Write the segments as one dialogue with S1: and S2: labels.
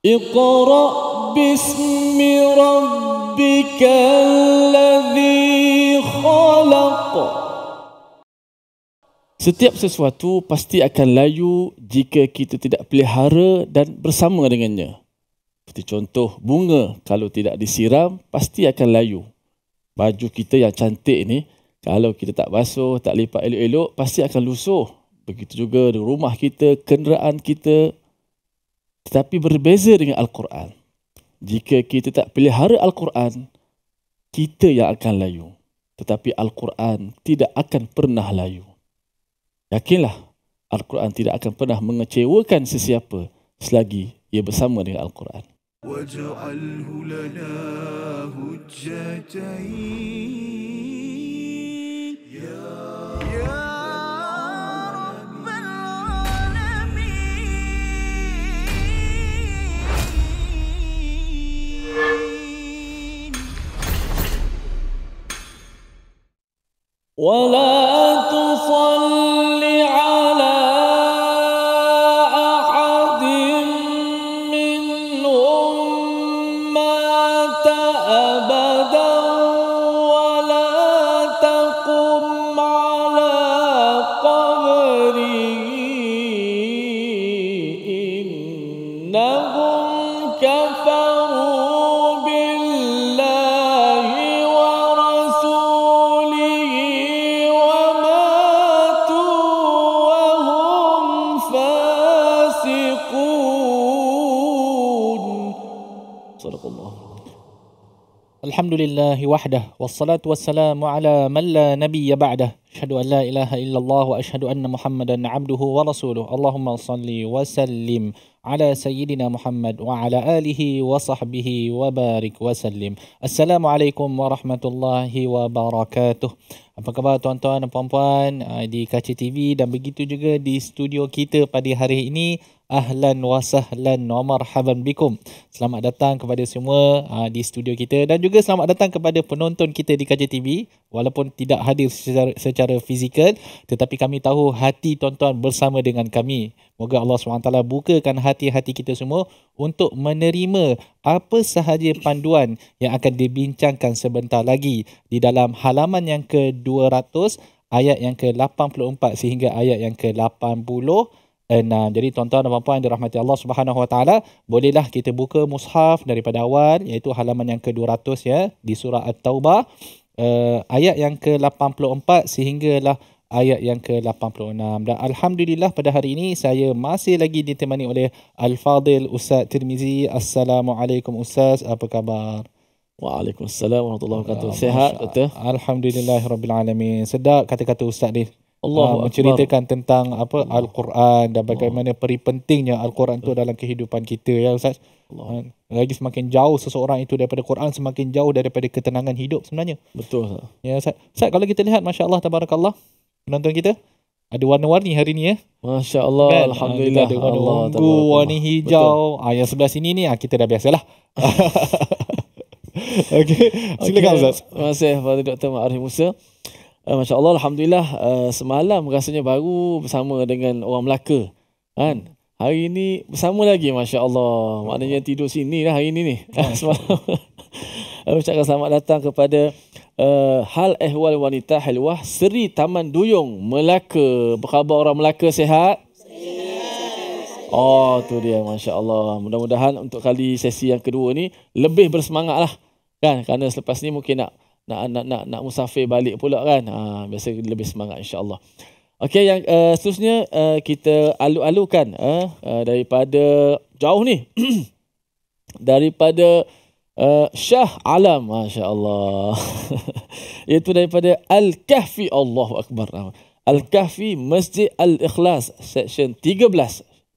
S1: اقرأ باسم ربك الذي
S2: خلق Setiap sesuatu pasti akan layu jika kita tidak pelihara dan bersama dengannya. Seperti contoh bunga kalau tidak disiram pasti akan layu. Baju kita yang cantik ini kalau kita tak basuh, tak lipat elok-elok pasti akan lusuh. Begitu juga di rumah kita, kenderaan kita, tetapi berbeza dengan Al-Quran. Jika kita tak pelihara Al-Quran, kita yang akan layu. Tetapi Al-Quran tidak akan pernah layu. Yakinlah, Al-Quran tidak akan pernah mengecewakan sesiapa selagi ia bersama dengan Al-Quran.
S3: الظالمين ولا تصلي
S4: الحمد لله وحده والصلاة والسلام على من لا نبي بعده أشهد أن لا إله إلا الله وأشهد أن محمدا عبده ورسوله اللهم صل وسلم على سيدنا محمد وعلى آله وصحبه وبارك وسلم السلام عليكم ورحمة الله وبركاته Apa khabar tuan-tuan dan puan-puan eh, di Kaca TV dan begitu juga di studio kita pada hari ini. Ahlan wa sahlan wa marhaban bikum. Selamat datang kepada semua eh, di studio kita dan juga selamat datang kepada penonton kita di Kaca TV. Walaupun tidak hadir secara, secara fizikal tetapi kami tahu hati tuan-tuan bersama dengan kami. Moga Allah SWT bukakan hati-hati kita semua untuk menerima apa sahaja panduan yang akan dibincangkan sebentar lagi di dalam halaman yang ke-200 ayat yang ke-84 sehingga ayat yang ke-86. Jadi tuan-tuan dan puan-puan dirahmati Allah Subhanahu Wa bolehlah kita buka mushaf daripada awal iaitu halaman yang ke-200 ya di surah At-Taubah uh, ayat yang ke-84 sehinggalah 86 ayat yang ke-86. Dan Alhamdulillah pada hari ini saya masih lagi ditemani oleh Al-Fadil Ustaz Tirmizi. Assalamualaikum Ustaz. Apa khabar? Waalaikumsalam warahmatullahi wabarakatuh. Sehat betul? Alhamdulillah Rabbil Alamin. Sedap kata-kata Ustaz ni. Allah ah, menceritakan tentang apa Al-Quran dan bagaimana Allah. peri pentingnya Al-Quran itu dalam kehidupan kita ya Ustaz. Allah. Ah, lagi semakin jauh seseorang itu daripada Quran semakin jauh daripada ketenangan hidup sebenarnya. Betul Ya Ustaz. Ustaz kalau kita lihat masya-Allah tabarakallah penonton kita. Ada warna-warni hari ni ya. Masya-Allah kan? ah, alhamdulillah. Ada warna Allah, unggu, tamat, warna hijau. Betul. Ah yang sebelah sini ni ah kita dah biasalah.
S2: Okey.
S5: Silakan Ustaz.
S2: Terima kasih kepada Dr. Ma'arif Musa. Uh, Masya-Allah alhamdulillah uh, semalam rasanya baru bersama dengan orang Melaka. Kan? Hari ini bersama lagi masya-Allah. Maknanya tidur sini lah hari ini ni. Semalam. Kami ucapkan selamat datang kepada uh, Hal Ehwal Wanita Helwah Seri Taman Duyung, Melaka. Apa khabar orang Melaka sehat? Oh tu dia Masya Allah Mudah-mudahan untuk kali sesi yang kedua ni Lebih bersemangat lah Kan Kerana selepas ni mungkin nak Nak nak nak, nak musafir balik pula kan ha, Biasa lebih semangat insya Allah Okay yang uh, seterusnya uh, Kita alu-alukan uh, uh, Daripada Jauh ni Daripada uh, Syah Alam Masya Allah Itu daripada Al-Kahfi Allahu Akbar Al-Kahfi Masjid Al-Ikhlas Section 13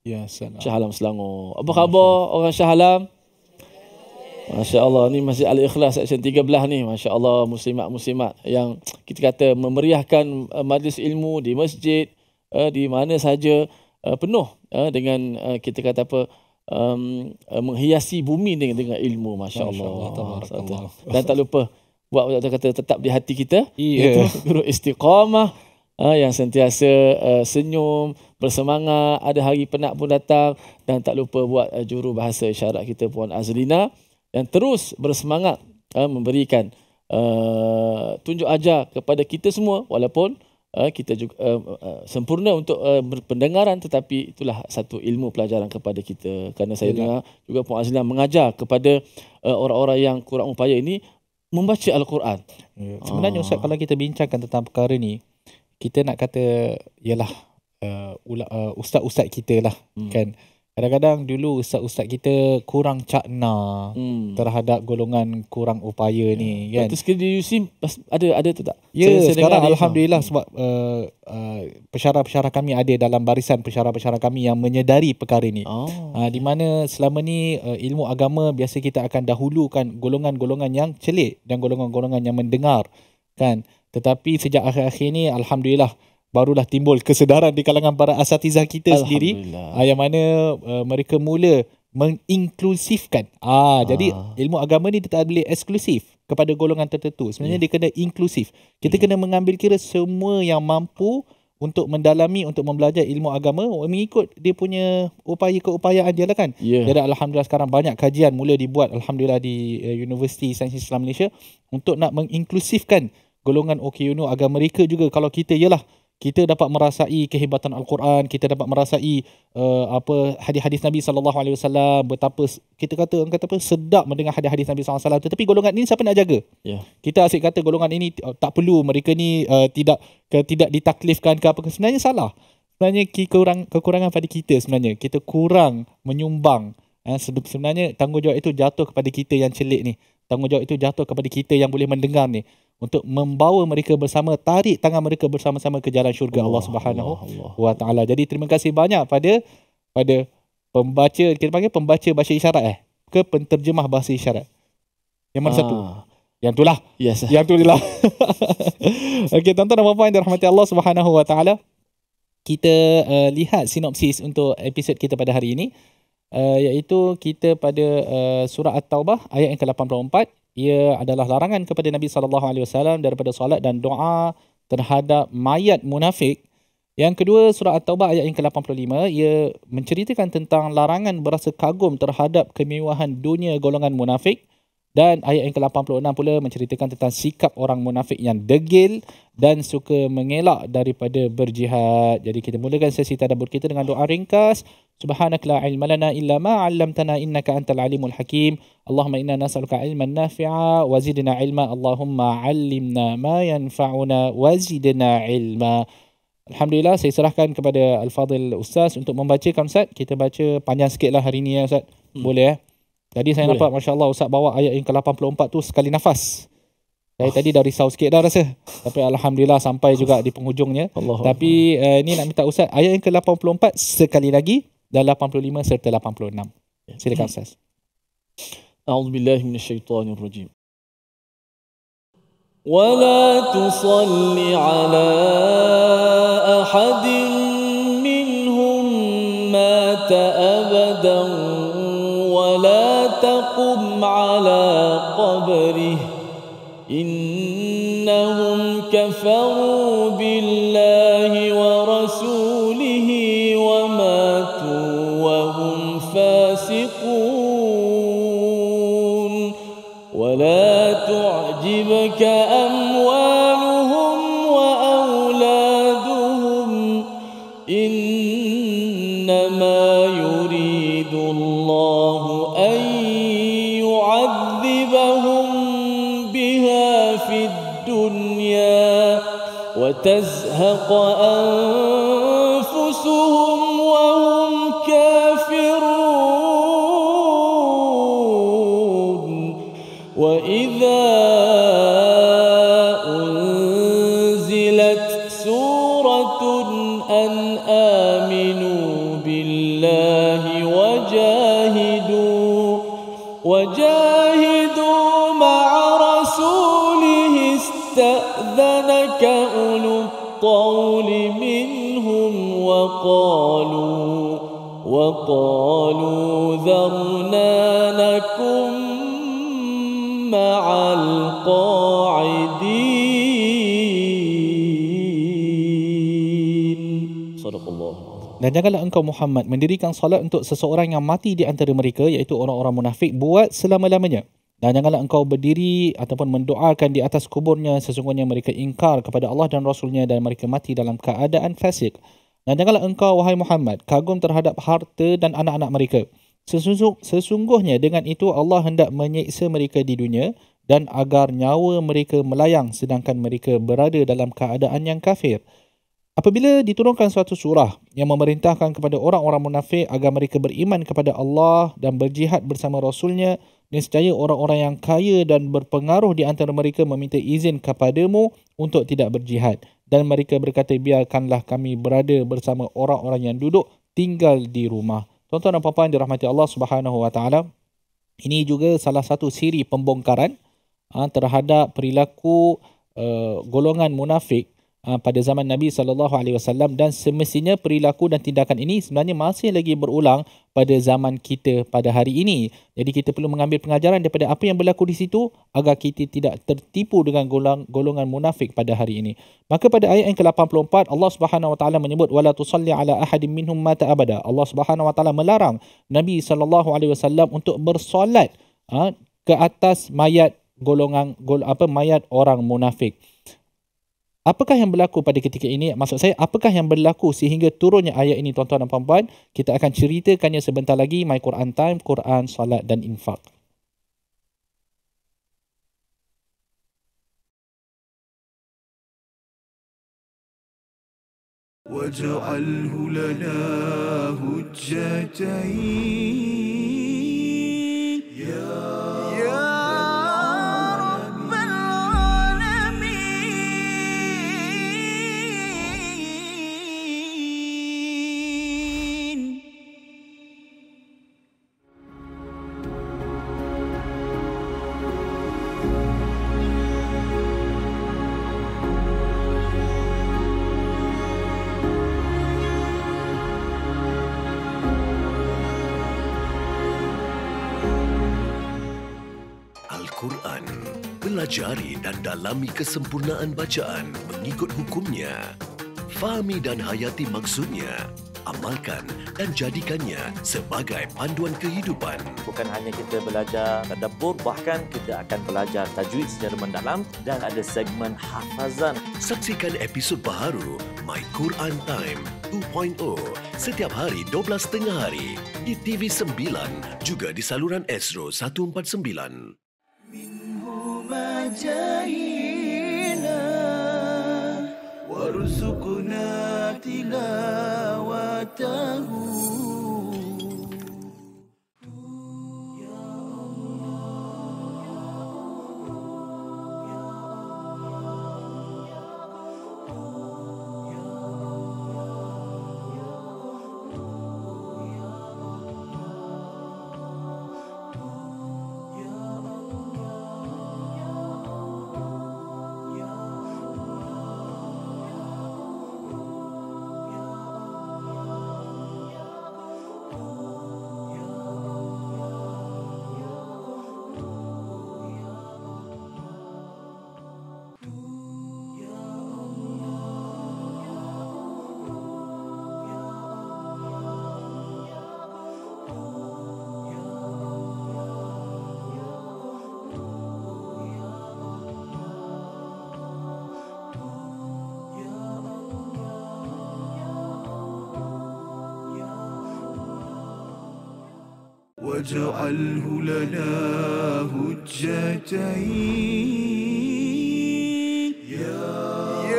S2: Ya Syah Alam Selangor Apa khabar Masya. orang Syah Alam? Masya Allah Ini Masjid Al-Ikhlas Section 13 ni Masya Allah Muslimat-muslimat Yang kita kata Memeriahkan eh, majlis ilmu Di masjid uh, Di mana saja uh, Penuh uh, Dengan uh, kita kata apa uh, um, uh, menghiasi bumi dengan, dengan ilmu masya-Allah. Masya Dan tak lupa buat kata, kata tetap di hati kita yeah. iaitu guru istiqamah uh, yang sentiasa uh, senyum, bersemangat, ada hari penat pun datang dan tak lupa buat uh, juru bahasa isyarat kita puan Azlina yang terus bersemangat uh, memberikan uh, tunjuk ajar kepada kita semua walaupun uh, kita juga uh, uh, sempurna untuk uh, pendengaran tetapi itulah satu ilmu pelajaran kepada kita kerana saya dengar juga Puan Azlan mengajar kepada uh, orang-orang yang kurang upaya ini membaca al-Quran. Ya. Ah. Sebenarnya ah. Ustaz kalau kita bincangkan
S4: tentang perkara ni kita nak kata ialah uh, uh, ustaz-ustaz kita lah hmm. kan Kadang-kadang dulu ustaz-ustaz kita kurang cakna hmm. terhadap golongan kurang upaya ni yeah. kan. Tapi
S2: sekali you see ada ada tu tak?
S4: Ya, yeah, sekarang alhamdulillah itu. Hmm. sebab uh, eh, uh, eh, pesara-pesara kami ada dalam barisan pesara-pesara kami yang menyedari perkara ni. Oh. Uh, di mana selama ni uh, ilmu agama biasa kita akan dahulukan golongan-golongan yang celik dan golongan-golongan yang mendengar kan. Tetapi sejak akhir-akhir ni alhamdulillah barulah timbul kesedaran di kalangan para asatiza kita sendiri uh, yang mana uh, mereka mula menginklusifkan. Ah uh, jadi ah. ilmu agama ni dia tak boleh eksklusif kepada golongan tertentu. Sebenarnya yeah. dia kena inklusif. Kita yeah. kena mengambil kira semua yang mampu untuk mendalami untuk mempelajari ilmu agama mengikut dia punya upaya keupayaan dia lah kan. Yeah. Jadi alhamdulillah sekarang banyak kajian mula dibuat alhamdulillah di uh, Universiti Sains Islam Malaysia untuk nak menginklusifkan golongan OKUNO agama mereka juga kalau kita ialah kita dapat merasai kehebatan al-Quran kita dapat merasai uh, apa hadis-hadis Nabi sallallahu alaihi wasallam betapa kita kata orang kata apa sedap mendengar hadis-hadis Nabi sallallahu alaihi wasallam tetapi golongan ini siapa nak jaga yeah. kita asyik kata golongan ini uh, tak perlu mereka ni uh, tidak ke, tidak ditaklifkan ke apa sebenarnya salah sebenarnya kekurang, kekurangan pada kita sebenarnya kita kurang menyumbang eh, sebenarnya tanggungjawab itu jatuh kepada kita yang celik ni tanggungjawab itu jatuh kepada kita yang boleh mendengar ni untuk membawa mereka bersama tarik tangan mereka bersama-sama ke jalan syurga Allah, Allah Subhanahu Allah, Allah. wa taala. Jadi terima kasih banyak pada pada pembaca kita panggil pembaca bahasa isyarat eh ke penterjemah bahasa isyarat. Yang mana ah. satu?
S2: Yang itulah. Yes.
S4: Yang itulah. Okey, tuan-tuan dan puan-puan dirahmati Allah Subhanahu wa taala. Kita uh, lihat sinopsis untuk episod kita pada hari ini uh, iaitu kita pada uh, surah At-Taubah ayat yang ke-84 ia adalah larangan kepada Nabi sallallahu alaihi wasallam daripada solat dan doa terhadap mayat munafik. Yang kedua surah At-Taubah ayat yang ke-85 ia menceritakan tentang larangan berasa kagum terhadap kemewahan dunia golongan munafik. Dan ayat yang ke-86 pula menceritakan tentang sikap orang munafik yang degil dan suka mengelak daripada berjihad. Jadi kita mulakan sesi tadabbur kita dengan doa ringkas. Subhanak la ilma lana illa ma 'allamtana innaka antal alimul hakim. Allahumma inna nas'aluka ilman nafi'a wa zidna ilma. Allahumma 'allimna ma yanfa'una wa zidna ilma. Alhamdulillah saya serahkan kepada Al-Fadhil Ustaz untuk membaca. Ustaz. Kita baca panjang sikitlah hari ini ya Ustaz. Hmm. Boleh ya? Jadi saya Boleh. nampak Masya Allah Ustaz bawa ayat yang ke-84 tu sekali nafas. Saya oh. tadi dah risau sikit dah rasa. Tapi Alhamdulillah sampai juga di penghujungnya. Allah Tapi Allah. Eh, uh, ni nak minta Ustaz ayat yang ke-84 sekali lagi dan 85 serta 86. Ya. Silakan Ustaz.
S2: A'udzubillahiminasyaitanirrojim. ولا تصل على أحد قبره إنهم كفروا تزهق أن وقالوا وقالوا ذرنا لكم مع القاعدين
S4: صدق الله Dan janganlah engkau Muhammad mendirikan solat untuk seseorang yang mati di antara mereka iaitu orang-orang munafik buat selama-lamanya. Dan janganlah engkau berdiri ataupun mendoakan di atas kuburnya sesungguhnya mereka ingkar kepada Allah dan Rasulnya dan mereka mati dalam keadaan fasik. Dan janganlah engkau, wahai Muhammad, kagum terhadap harta dan anak-anak mereka. Sesungguh, sesungguhnya dengan itu Allah hendak menyiksa mereka di dunia dan agar nyawa mereka melayang sedangkan mereka berada dalam keadaan yang kafir. Apabila diturunkan suatu surah yang memerintahkan kepada orang-orang munafik agar mereka beriman kepada Allah dan berjihad bersama Rasulnya, niscaya orang-orang yang kaya dan berpengaruh di antara mereka meminta izin kepadamu untuk tidak berjihad dan mereka berkata biarkanlah kami berada bersama orang-orang yang duduk tinggal di rumah. Tuan-tuan dan puan-puan dirahmati Allah Subhanahu wa taala. Ini juga salah satu siri pembongkaran ah, terhadap perilaku eh, golongan munafik Ah, pada zaman Nabi sallallahu alaihi wasallam dan semestinya perilaku dan tindakan ini sebenarnya masih lagi berulang pada zaman kita pada hari ini. Jadi kita perlu mengambil pengajaran daripada apa yang berlaku di situ agar kita tidak tertipu dengan golongan munafik pada hari ini. Maka pada ayat yang ke-84 Allah Subhanahu wa taala menyebut wala tusalli ala ahadin minhum mata abada. Allah Subhanahu wa taala melarang Nabi sallallahu alaihi wasallam untuk bersolat ha, ke atas mayat golongan gol, apa mayat orang munafik. Apakah yang berlaku pada ketika ini? Maksud saya, apakah yang berlaku sehingga turunnya ayat ini tuan-tuan dan puan-puan? Kita akan ceritakannya sebentar lagi My Quran Time, Quran, Salat dan Infak.
S1: واجعله لنا هجتين
S3: pelajari dan dalami kesempurnaan bacaan mengikut hukumnya. Fahami dan hayati maksudnya. Amalkan dan
S6: jadikannya sebagai panduan kehidupan. Bukan hanya kita belajar tadabbur, bahkan kita akan belajar tajwid secara mendalam dan ada segmen hafazan. Saksikan episod baru My Quran Time 2.0 setiap hari
S3: 12.30 hari di TV9 juga di saluran Astro 149. majaina tila tilawatahu
S1: واجعله لنا
S3: هجتين يا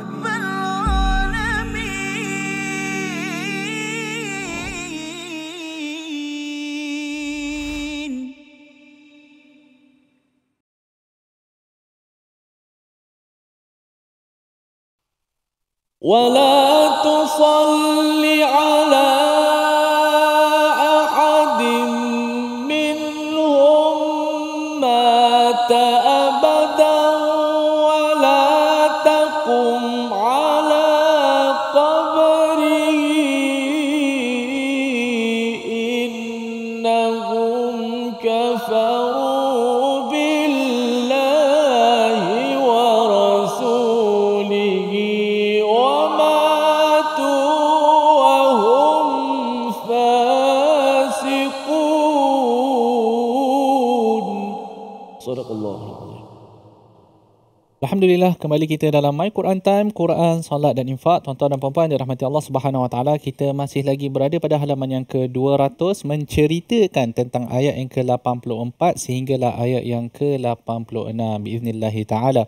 S3: رب
S1: العالمين ولا
S4: kembali kita dalam My Quran Time, Quran, Salat dan Infak. Tuan-tuan dan puan-puan, dirahmati Allah Subhanahu Wa Taala, kita masih lagi berada pada halaman yang ke-200 menceritakan tentang ayat yang ke-84 sehinggalah ayat yang ke-86 باذن الله taala.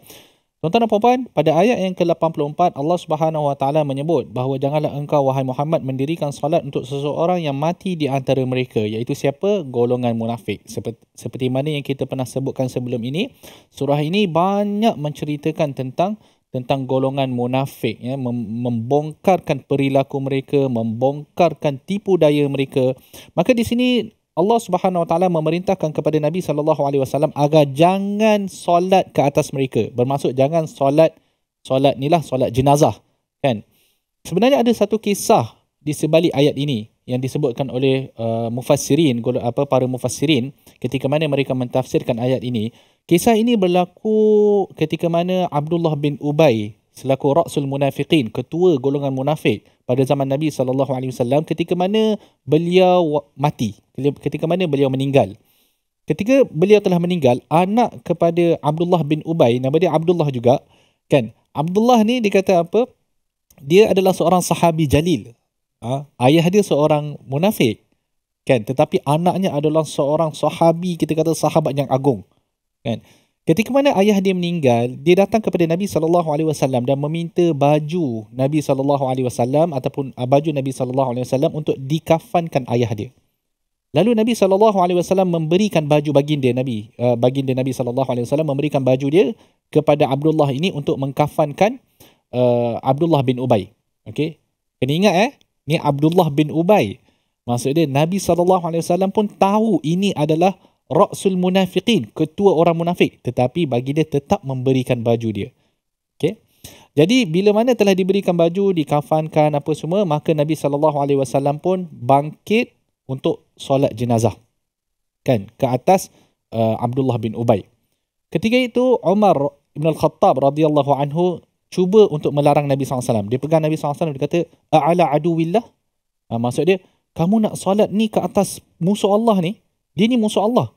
S4: Tuan-tuan dan puan-puan, pada ayat yang ke-84 Allah Subhanahu Wa Taala menyebut bahawa janganlah engkau wahai Muhammad mendirikan solat untuk seseorang yang mati di antara mereka iaitu siapa? golongan munafik. Seperti, seperti mana yang kita pernah sebutkan sebelum ini, surah ini banyak menceritakan tentang tentang golongan munafik ya membongkarkan perilaku mereka, membongkarkan tipu daya mereka. Maka di sini Allah Subhanahu Wa Taala memerintahkan kepada Nabi Sallallahu Alaihi Wasallam agar jangan solat ke atas mereka. Bermaksud jangan solat solat inilah solat jenazah, kan? Sebenarnya ada satu kisah di sebalik ayat ini yang disebutkan oleh uh, mufassirin apa para mufassirin ketika mana mereka mentafsirkan ayat ini. Kisah ini berlaku ketika mana Abdullah bin Ubay selaku Rasul Munafiqin, ketua golongan munafik pada zaman Nabi sallallahu alaihi wasallam ketika mana beliau mati, ketika mana beliau meninggal. Ketika beliau telah meninggal, anak kepada Abdullah bin Ubay, nama dia Abdullah juga, kan? Abdullah ni dikata apa? Dia adalah seorang sahabi jalil. Ha? Ayah dia seorang munafik. Kan? Tetapi anaknya adalah seorang sahabi, kita kata sahabat yang agung. Kan? Ketika mana ayah dia meninggal, dia datang kepada Nabi sallallahu alaihi wasallam dan meminta baju Nabi sallallahu alaihi wasallam ataupun ah, baju Nabi sallallahu alaihi wasallam untuk dikafankan ayah dia. Lalu Nabi sallallahu alaihi wasallam memberikan baju baginda Nabi uh, baginda Nabi sallallahu alaihi wasallam memberikan baju dia kepada Abdullah ini untuk mengkafankan ah, Abdullah bin Ubay. Okey. Kena ingat eh, ni Abdullah bin Ubay. Maksud dia Nabi sallallahu alaihi wasallam pun tahu ini adalah Rasul munafiqin, ketua orang munafik. Tetapi bagi dia tetap memberikan baju dia. Okay? Jadi bila mana telah diberikan baju, dikafankan apa semua, maka Nabi SAW pun bangkit untuk solat jenazah. Kan? Ke atas uh, Abdullah bin Ubay. Ketika itu Umar bin Al-Khattab radhiyallahu anhu cuba untuk melarang Nabi SAW. Dia pegang Nabi SAW, dia kata, A'ala aduwillah. Uh, maksud dia, kamu nak solat ni ke atas musuh Allah ni? Dia ni musuh Allah.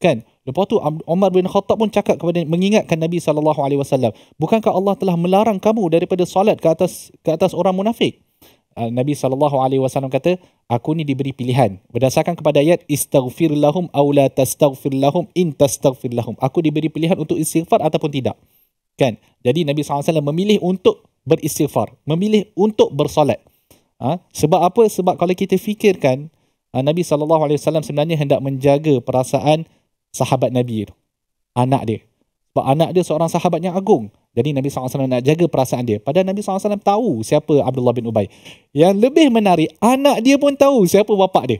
S4: Kan? Lepas tu Umar bin Khattab pun cakap kepada mengingatkan Nabi sallallahu alaihi wasallam, "Bukankah Allah telah melarang kamu daripada solat ke atas ke atas orang munafik?" Ah, Nabi sallallahu alaihi wasallam kata, "Aku ni diberi pilihan berdasarkan kepada ayat istaghfir lahum aw la tastaghfir lahum in tastaghfir lahum." Aku diberi pilihan untuk istighfar ataupun tidak. Kan? Jadi Nabi sallallahu alaihi wasallam memilih untuk beristighfar, memilih untuk bersolat. Ha? Sebab apa? Sebab kalau kita fikirkan, Ah, Nabi saw. alaihi sebenarnya hendak menjaga perasaan sahabat Nabi itu. Anak dia. Sebab anak dia seorang sahabat yang agung. Jadi Nabi SAW nak jaga perasaan dia. Padahal Nabi SAW tahu siapa Abdullah bin Ubay. Yang lebih menarik, anak dia pun tahu siapa bapa dia.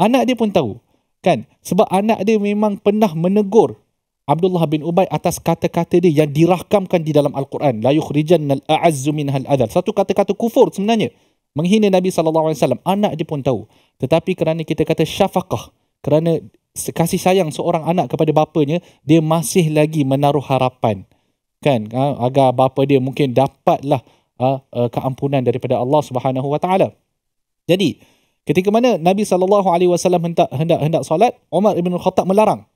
S4: Anak dia pun tahu. kan? Sebab anak dia memang pernah menegur Abdullah bin Ubay atas kata-kata dia yang dirahkamkan di dalam Al-Quran. La yukhrijan al-a'azzu min hal Satu kata-kata kufur sebenarnya. Menghina Nabi SAW. Anak dia pun tahu. Tetapi kerana kita kata syafaqah, kerana kasih sayang seorang anak kepada bapanya, dia masih lagi menaruh harapan. Kan? Ha, agar bapa dia mungkin dapatlah ha, eh, keampunan daripada Allah Subhanahu Wa Jadi, ketika mana Nabi Sallallahu Alaihi Wasallam hendak hendak hendak solat, Umar Ibn Khattab melarang.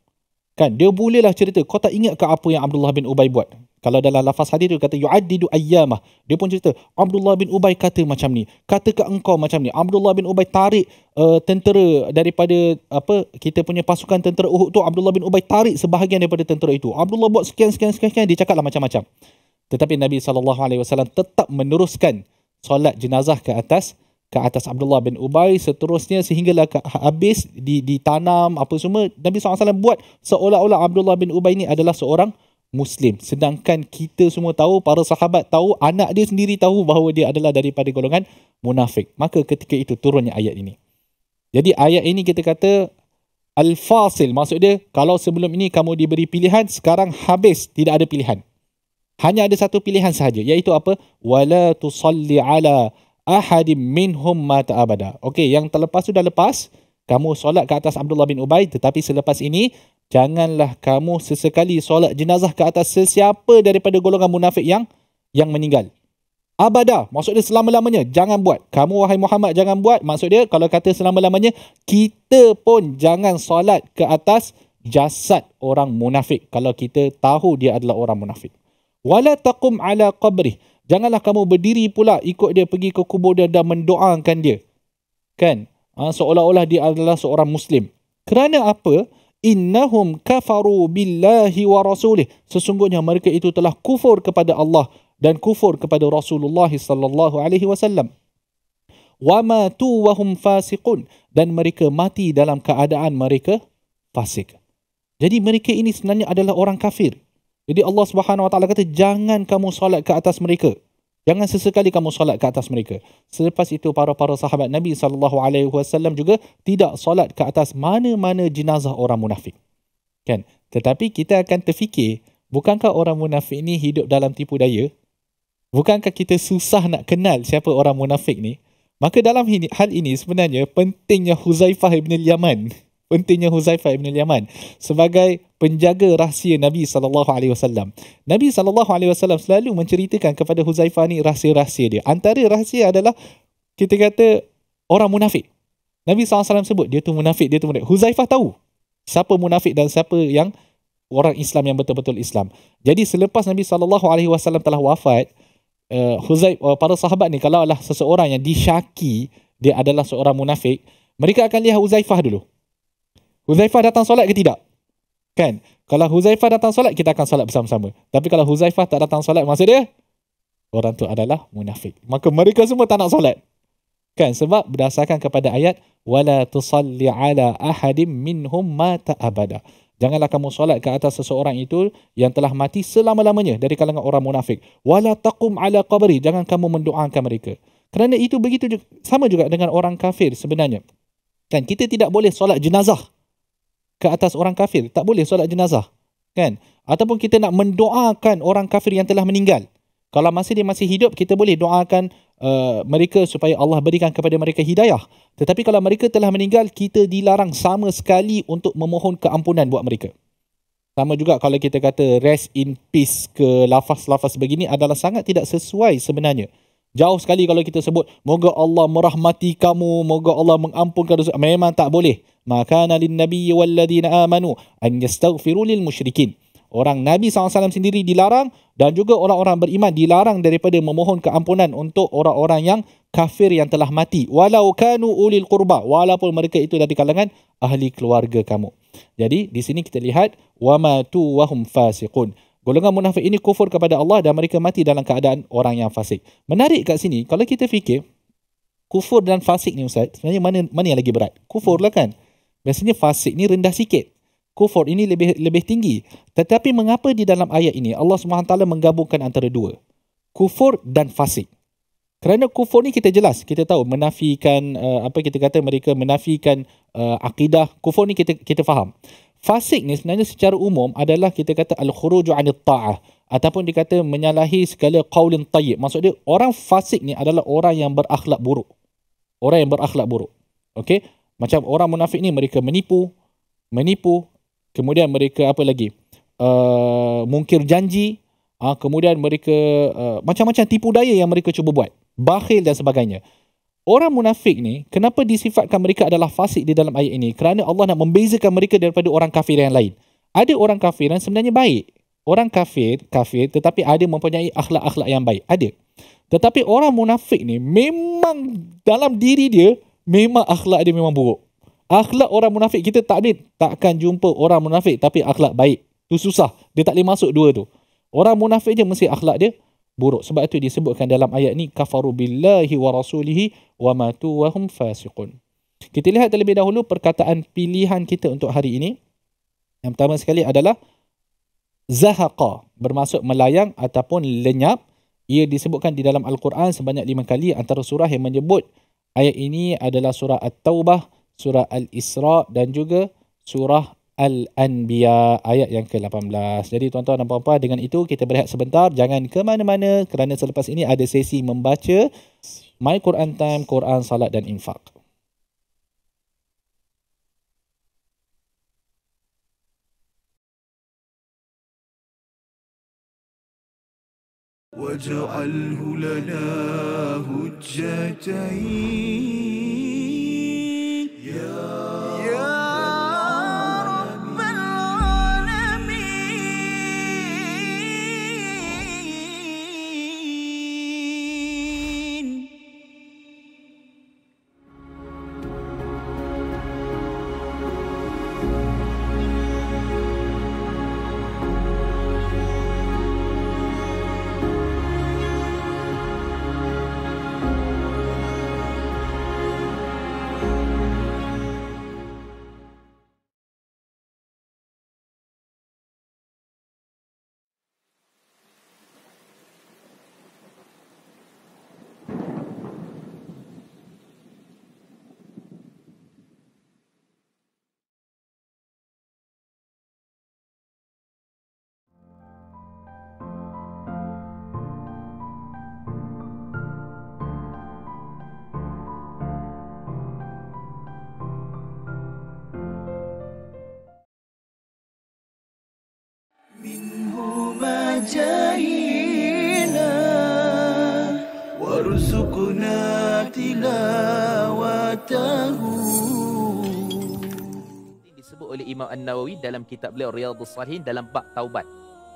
S4: Kan? Dia bolehlah cerita, kau tak ingat ke apa yang Abdullah bin Ubay buat? Kalau dalam lafaz hadis tu kata yu'addidu ayyamah. Dia pun cerita Abdullah bin Ubay kata macam ni. Kata ke engkau macam ni. Abdullah bin Ubay tarik uh, tentera daripada apa kita punya pasukan tentera Uhud tu Abdullah bin Ubay tarik sebahagian daripada tentera itu. Abdullah buat sekian sekian sekian, sekian dia cakaplah macam-macam. Tetapi Nabi sallallahu alaihi wasallam tetap meneruskan solat jenazah ke atas ke atas Abdullah bin Ubay seterusnya sehinggalah ke, habis di, ditanam apa semua Nabi SAW buat seolah-olah Abdullah bin Ubay ni adalah seorang Muslim. Sedangkan kita semua tahu, para sahabat tahu, anak dia sendiri tahu bahawa dia adalah daripada golongan munafik. Maka ketika itu turunnya ayat ini. Jadi ayat ini kita kata al-fasil maksud dia kalau sebelum ini kamu diberi pilihan sekarang habis tidak ada pilihan. Hanya ada satu pilihan sahaja iaitu apa? Wala tusalli ala ahadim minhum mata abada. Okey, yang terlepas sudah lepas. Kamu solat ke atas Abdullah bin Ubay tetapi selepas ini janganlah kamu sesekali solat jenazah ke atas sesiapa daripada golongan munafik yang yang meninggal abada maksud dia selama-lamanya jangan buat kamu wahai Muhammad jangan buat maksud dia kalau kata selama-lamanya kita pun jangan solat ke atas jasad orang munafik kalau kita tahu dia adalah orang munafik wala taqum ala qabri janganlah kamu berdiri pula ikut dia pergi ke kubur dia dan mendoakan dia kan ha, seolah-olah dia adalah seorang muslim kerana apa innahum kafaru billahi wa rasulih sesungguhnya mereka itu telah kufur kepada Allah dan kufur kepada Rasulullah sallallahu alaihi wasallam. Wa tu wa hum fasiqun dan mereka mati dalam keadaan mereka fasik. Jadi mereka ini sebenarnya adalah orang kafir. Jadi Allah Subhanahu wa taala kata jangan kamu solat ke atas mereka. Jangan sesekali kamu solat ke atas mereka. Selepas itu para-para sahabat Nabi sallallahu alaihi wasallam juga tidak solat ke atas mana-mana jenazah orang munafik. Kan? Tetapi kita akan terfikir, bukankah orang munafik ini hidup dalam tipu daya? Bukankah kita susah nak kenal siapa orang munafik ni? Maka dalam hal ini sebenarnya pentingnya Huzaifah ibn Yaman. Pentingnya Huzaifah ibn Yaman sebagai penjaga rahsia Nabi saw. Nabi saw selalu menceritakan kepada Huzaifah ni rahsia-rahsia dia. Antara rahsia adalah kita kata orang munafik. Nabi SAW sebut dia tu munafik, dia tu munafik. Huzaifah tahu siapa munafik dan siapa yang orang Islam yang betul-betul Islam. Jadi selepas Nabi SAW telah wafat, uh, Huzaib uh, para sahabat ni kalau lah seseorang yang disyaki dia adalah seorang munafik, mereka akan lihat Huzaifah dulu. Huzaifah datang solat ke tidak? Kan? Kalau Huzaifah datang solat, kita akan solat bersama-sama. Tapi kalau Huzaifah tak datang solat, maksud dia, orang tu adalah munafik. Maka mereka semua tak nak solat. Kan? Sebab berdasarkan kepada ayat, "Wala تُصَلِّ عَلَىٰ ahadim minhum ma taabada." Janganlah kamu solat ke atas seseorang itu yang telah mati selama-lamanya dari kalangan orang munafik. Wala taqum ala qabri. Jangan kamu mendoakan mereka. Kerana itu begitu juga, sama juga dengan orang kafir sebenarnya. Kan kita tidak boleh solat jenazah ke atas orang kafir. Tak boleh solat jenazah. Kan? Ataupun kita nak mendoakan orang kafir yang telah meninggal. Kalau masih dia masih hidup, kita boleh doakan Uh, mereka supaya Allah berikan kepada mereka hidayah. Tetapi kalau mereka telah meninggal, kita dilarang sama sekali untuk memohon keampunan buat mereka. Sama juga kalau kita kata rest in peace ke lafaz-lafaz begini adalah sangat tidak sesuai sebenarnya. Jauh sekali kalau kita sebut moga Allah merahmati kamu, moga Allah mengampunkan dosa. Memang tak boleh. Maka nabi walladina amanu an yastaghfiru lil musyrikin orang Nabi SAW sendiri dilarang dan juga orang-orang beriman dilarang daripada memohon keampunan untuk orang-orang yang kafir yang telah mati. Walau kanu ulil qurba, walaupun mereka itu dari kalangan ahli keluarga kamu. Jadi di sini kita lihat wama tu wahum fasiqun. Golongan munafik ini kufur kepada Allah dan mereka mati dalam keadaan orang yang fasik. Menarik kat sini, kalau kita fikir, kufur dan fasik ni Ustaz, sebenarnya mana, mana yang lagi berat? Kufur lah kan? Biasanya fasik ni rendah sikit kufur ini lebih lebih tinggi. Tetapi mengapa di dalam ayat ini Allah SWT menggabungkan antara dua? Kufur dan fasik. Kerana kufur ni kita jelas, kita tahu menafikan uh, apa kita kata mereka menafikan uh, akidah. Kufur ni kita kita faham. Fasik ni sebenarnya secara umum adalah kita kata al-khuruju anit ta'ah ataupun dikata menyalahi segala qaulin tayyib. Maksud dia orang fasik ni adalah orang yang berakhlak buruk. Orang yang berakhlak buruk. Okey? Macam orang munafik ni mereka menipu, menipu, kemudian mereka apa lagi uh, mungkir janji uh, kemudian mereka uh, macam-macam tipu daya yang mereka cuba buat bakhil dan sebagainya orang munafik ni kenapa disifatkan mereka adalah fasik di dalam ayat ini kerana Allah nak membezakan mereka daripada orang kafir yang lain ada orang kafir yang sebenarnya baik orang kafir kafir tetapi ada mempunyai akhlak-akhlak yang baik ada tetapi orang munafik ni memang dalam diri dia memang akhlak dia memang buruk Akhlak orang munafik kita tak ambil. Takkan jumpa orang munafik tapi akhlak baik. Itu susah. Dia tak boleh masuk dua tu. Orang munafik je mesti akhlak dia buruk. Sebab itu disebutkan dalam ayat ni. Kafaru billahi wa rasulihi wa matu wa hum fasiqun. Kita lihat terlebih dahulu perkataan pilihan kita untuk hari ini. Yang pertama sekali adalah zahaqa. Bermaksud melayang ataupun lenyap. Ia disebutkan di dalam Al-Quran sebanyak lima kali antara surah yang menyebut ayat ini adalah surah At-Taubah surah Al-Isra dan juga surah Al-Anbiya ayat yang ke-18. Jadi tuan-tuan dan puan-puan dengan itu kita berehat sebentar. Jangan ke mana-mana kerana selepas ini ada sesi membaca My Quran Time, Quran Salat dan Infak.
S1: واجعله لنا هجتين جئنا وارزقنا
S6: Disebut oleh Imam An-Nawawi dalam kitab beliau Riyadhus Salihin dalam bab taubat.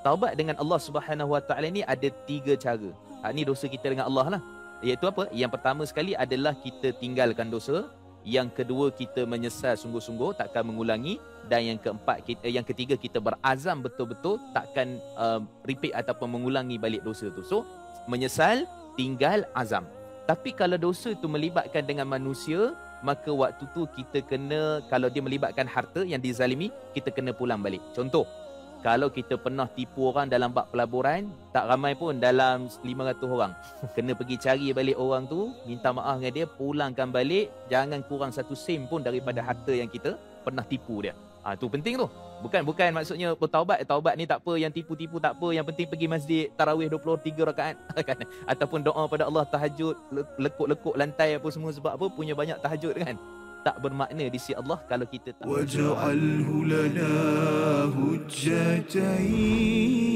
S6: Taubat dengan Allah Subhanahu Wa Taala ni ada tiga cara. Ha, ni dosa kita dengan Allah lah. Iaitu apa? Yang pertama sekali adalah kita tinggalkan dosa yang kedua kita menyesal sungguh-sungguh takkan mengulangi dan yang keempat kita, eh, yang ketiga kita berazam betul-betul takkan uh, repeat ataupun mengulangi balik dosa tu so menyesal tinggal azam tapi kalau dosa itu melibatkan dengan manusia maka waktu tu kita kena kalau dia melibatkan harta yang dizalimi kita kena pulang balik contoh kalau kita pernah tipu orang dalam bab pelaburan tak ramai pun dalam 500 orang kena pergi cari balik orang tu minta maaf dengan dia pulangkan balik jangan kurang satu sen pun daripada hmm. harta yang kita pernah tipu dia ah ha, tu penting tu bukan bukan maksudnya bertaubat taubat ni tak apa yang tipu-tipu tak apa yang penting pergi masjid tarawih 23 rakaat kan ataupun doa pada Allah tahajud lekuk-lekuk lantai apa semua sebab apa punya banyak tahajud kan tak bermakna di sisi Allah kalau kita tak waj'alhu lana
S3: hujjatain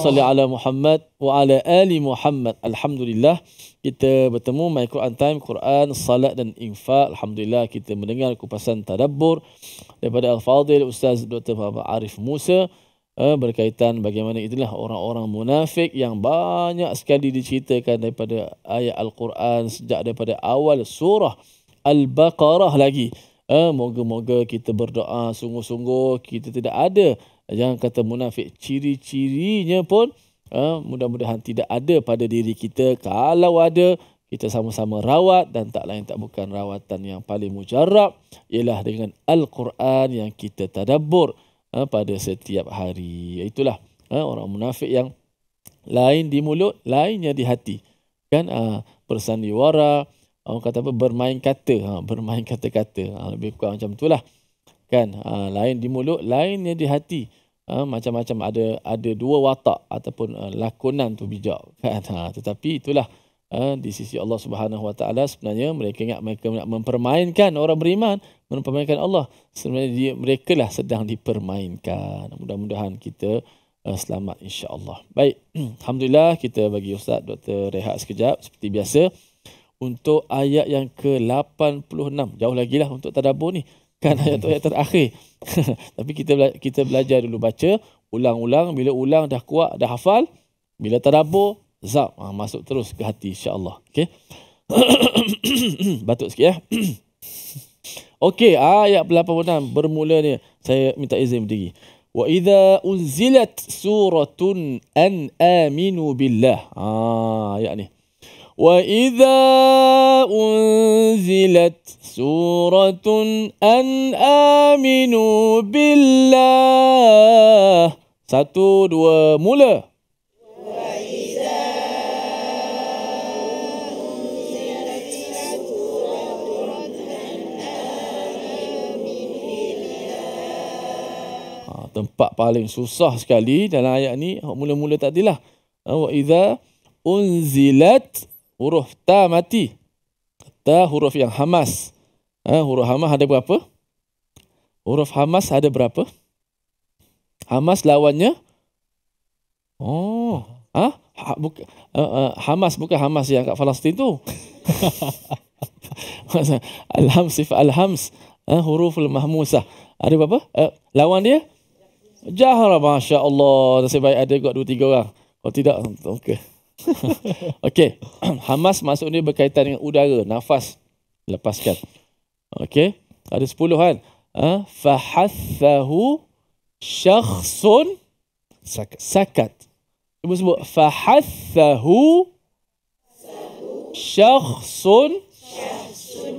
S2: salli ala Muhammad wa ala ali Muhammad. Alhamdulillah kita bertemu My Quran Time, Quran, Salat dan Infak. Alhamdulillah kita mendengar kupasan tadabbur daripada Al-Fadil Ustaz Dr. Bapak Arif Musa eh, berkaitan bagaimana itulah orang-orang munafik yang banyak sekali diceritakan daripada ayat Al-Quran sejak daripada awal surah Al-Baqarah lagi. Eh, moga-moga kita berdoa sungguh-sungguh kita tidak ada Jangan kata munafik. Ciri-cirinya pun uh, mudah-mudahan tidak ada pada diri kita. Kalau ada, kita sama-sama rawat dan tak lain tak bukan rawatan yang paling mujarab ialah dengan Al-Quran yang kita tadabur uh, ha, pada setiap hari. Itulah uh, orang munafik yang lain di mulut, lainnya di hati. Kan uh, bersandiwara, orang kata apa, bermain kata, uh, bermain kata-kata. Uh, lebih kurang macam itulah. Kan uh, lain di mulut, lainnya di hati uh, macam-macam ada ada dua watak ataupun uh, lakonan tu bijak kan ha, tetapi itulah uh, di sisi Allah Subhanahu Wa Taala sebenarnya mereka ingat mereka nak mempermainkan orang beriman mempermainkan Allah sebenarnya dia, mereka lah sedang dipermainkan mudah-mudahan kita uh, selamat insya-Allah baik alhamdulillah kita bagi ustaz Dr Rehat sekejap seperti biasa untuk ayat yang ke-86 jauh lagi lah untuk tadabbur ni kan ayat-ayat terakhir. Tapi kita bela- kita belajar dulu baca, ulang-ulang, bila ulang dah kuat, dah hafal, bila terabur, zap, ha, masuk terus ke hati insya-Allah. Okey. Batuk sikit ya. Okey, ayat berapa 86 bermula ni. Saya minta izin berdiri. Wa idza unzilat suratun an aminu billah. Ah, ayat ni. وإذا أنزلت سورة أن آمنوا بالله ساتو دوا مولا tempat paling susah sekali dalam ayat ni mula-mula tadilah ha, wa iza unzilat huruf ta mati. Ta huruf yang hamas. Ha, huruf hamas ada berapa? Huruf hamas ada berapa? Hamas lawannya? Oh, ha? ha bukan uh, ha, uh, ha, hamas bukan hamas yang kat Palestin tu. Alhamdulillah, sifat alhams ha, huruf mahmusah. Ada berapa? Uh, lawan dia? Jahra masya-Allah. Nasib baik ada kot dua tiga orang. Kalau tidak okey. Okey, Hamas masuk ni berkaitan dengan udara, nafas lepaskan. Okey, ada 10 kan. Ha? Fahathahu syakhsun sakat. Cuba sebut. Fahathahu syakhsun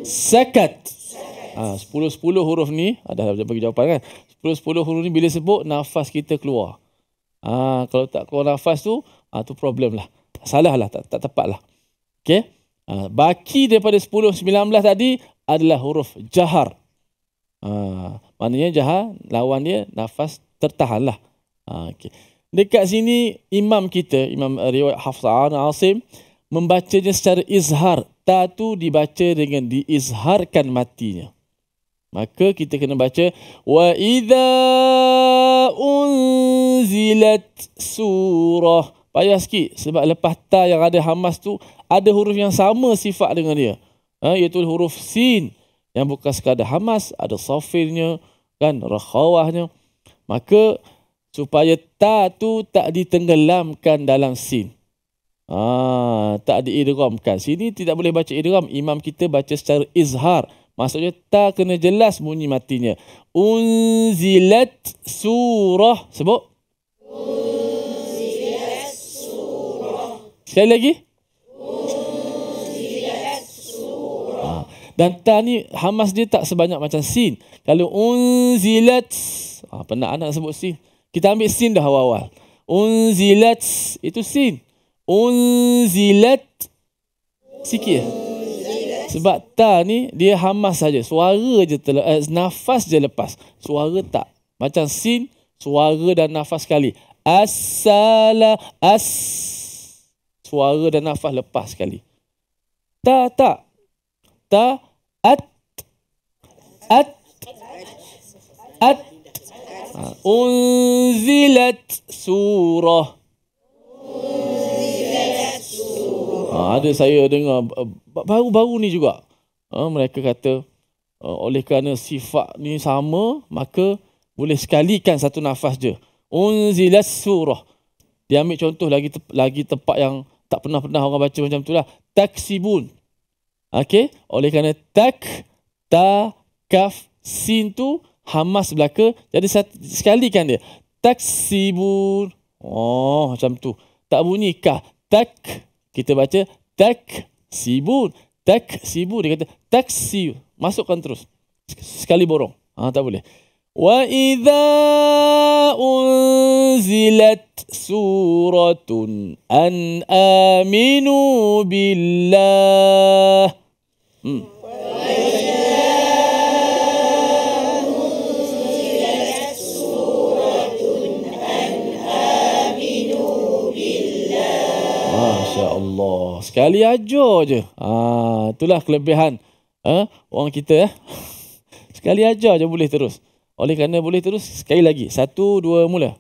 S2: sakat. Ha, sepuluh 10 huruf ni, ada ah, bagi jawapan kan. sepuluh 10 huruf ni bila sebut, nafas kita keluar. Ha, kalau tak keluar nafas tu, ha, tu problem lah tak salah lah, tak, tak tepat lah. Okay? Ha, ah, baki daripada 10, 19 tadi adalah huruf jahar. Ha, maknanya jahar, lawan dia nafas tertahan lah. Ha, ah, okay. Dekat sini imam kita, imam riwayat Hafsa'an Asim, membacanya secara izhar. Ta tu dibaca dengan diizharkan matinya. Maka kita kena baca wa idza unzilat surah payah sikit sebab lepas ta yang ada hamas tu ada huruf yang sama sifat dengan dia ha, iaitu huruf sin yang bukan sekadar hamas ada safirnya kan rakhawahnya maka supaya ta tu tak ditenggelamkan dalam sin ha, tak diidramkan sini tidak boleh baca idram imam kita baca secara izhar maksudnya ta kena jelas bunyi matinya unzilat surah sebut unzilat Sekali lagi. Ha. Dan ta ni hamas dia tak sebanyak macam sin. Kalau unzilat, ha, pernah anak sebut sin. Kita ambil sin dah awal-awal. Unzilat, itu sin. Unzilat, sikit. Sebab ta ni dia hamas saja. Suara je, tel- eh, nafas je lepas. Suara tak. Macam sin, suara dan nafas sekali. Assala, assala suara dan nafas lepas sekali. Ta ta. Ta at at at ha, unzilat surah. Ha, ada saya dengar eh, baru-baru ni juga. Eh, mereka kata eh, oleh kerana sifat ni sama maka boleh sekalikan satu nafas je. Unzilat surah. Dia ambil contoh lagi lagi tempat yang tak pernah-pernah orang baca macam tu lah. Taksibun. Okey? Oleh kerana tak, ta, kaf, sin tu hamas belaka. Jadi sekali kan dia. Taksibun. Oh, macam tu. Tak bunyi kah. Tak. Kita baca tak, sibun. Tak, sibun. Dia kata taksi. Masukkan terus. Sekali borong. Ah ha, tak boleh. وإذا أنزلت سورة أن آمنوا بالله Sekali ajar je. Ha, itulah kelebihan ha, orang kita. ya, Sekali aja je boleh terus. Oleh kerana boleh terus sekali lagi. Satu, dua, mula.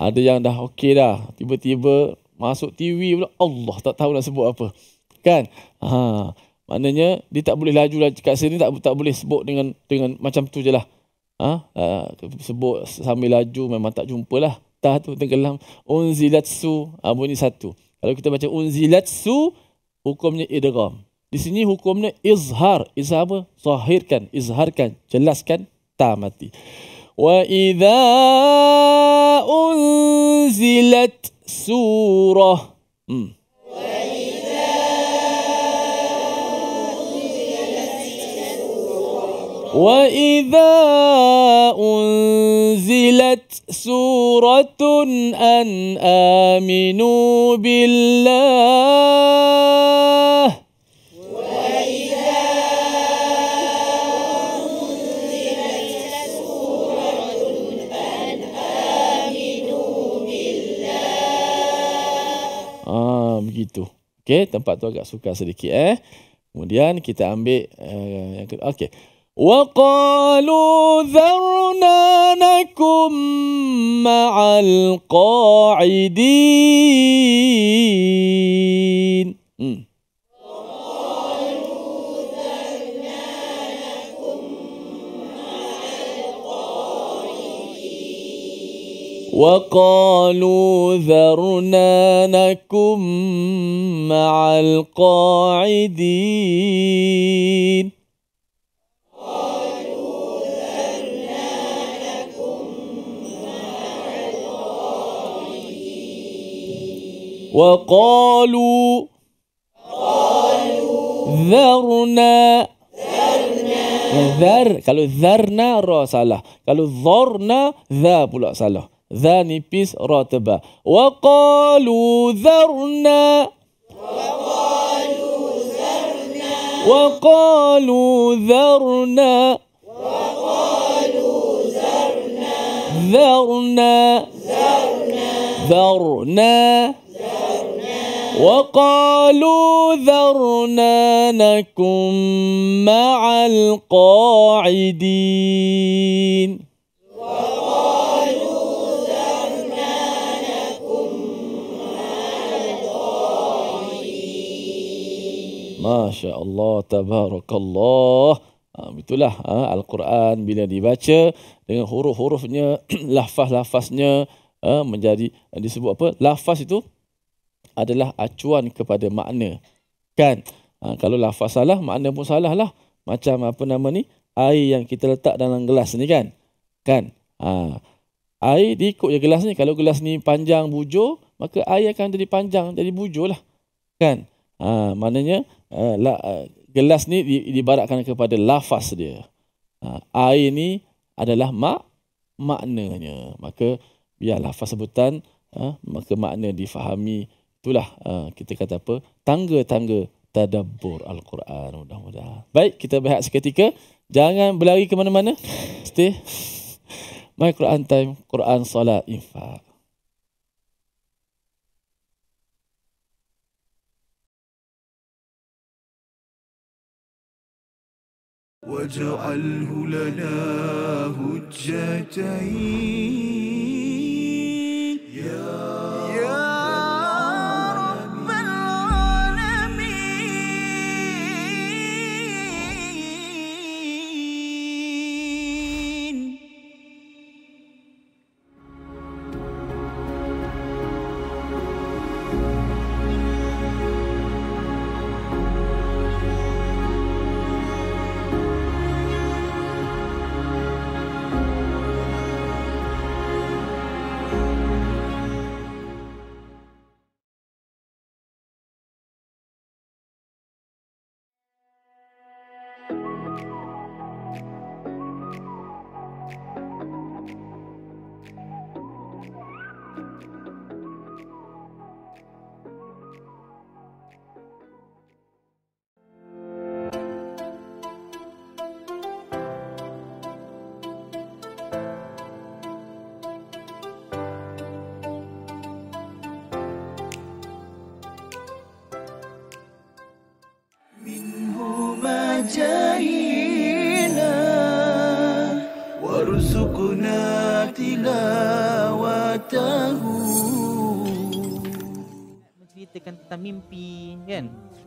S2: Ada yang dah okey dah. Tiba-tiba masuk TV pula. Allah tak tahu nak sebut apa. Kan? Ha. Maknanya dia tak boleh laju lah. Kat sini tak, tak boleh sebut dengan dengan macam tu je lah. Ha? Uh, sebut sambil laju memang tak jumpa lah tah tu tenggelam unzilat su ha, ah, bunyi satu kalau kita baca unzilat su hukumnya idgham di sini hukumnya izhar izhar apa zahirkan izharkan jelaskan ta mati wa idza unzilat surah hmm. وإذا أنزلت سورة أن آمنوا بالله وإذا أنزلت سورة أن آمنوا بالله Ah, begitu. Okey, tempat tu agak sukar sedikit eh. Kemudian kita ambil uh, yang kedua. Okey. وقالوا ذرنا نكن مع القاعدين وقالوا ذرنا نكن مع القاعدين وقالوا ذرنا ذر قالوا ذرنا را صلاه قالوا ذرنا ذا بلا صلاه ذا نبيس راتبة وقالوا ذرنا وقالوا ذرنا وقالوا ذرنا وقالوا ذرنا, ذرنا, ذرنا, ذرنا وقالوا ذرنا نكن مع القاعدين ما شاء الله تبارك ha, Itulah ha, Al-Quran bila dibaca Dengan huruf-hurufnya Lafaz-lafaznya ha, Menjadi Disebut apa Lafaz itu adalah acuan kepada makna. Kan? Ha, kalau lafaz salah, makna pun salah lah. Macam apa nama ni? Air yang kita letak dalam gelas ni kan? Kan? Ha, air diikut je gelas ni. Kalau gelas ni panjang bujur, maka air akan jadi panjang, jadi bujur lah. Kan? Ha, maknanya, uh, la, uh, gelas ni di, dibaratkan kepada lafaz dia. Ha, air ni adalah mak maknanya. Maka biar lafaz sebutan, ha, maka makna difahami itulah uh, kita kata apa tangga-tangga tadabbur al-Quran mudah-mudahan. Baik, kita berehat seketika. Jangan berlari ke mana-mana. Stay. My Quran time, Quran solat infak.
S1: واجعله لنا
S3: هجتين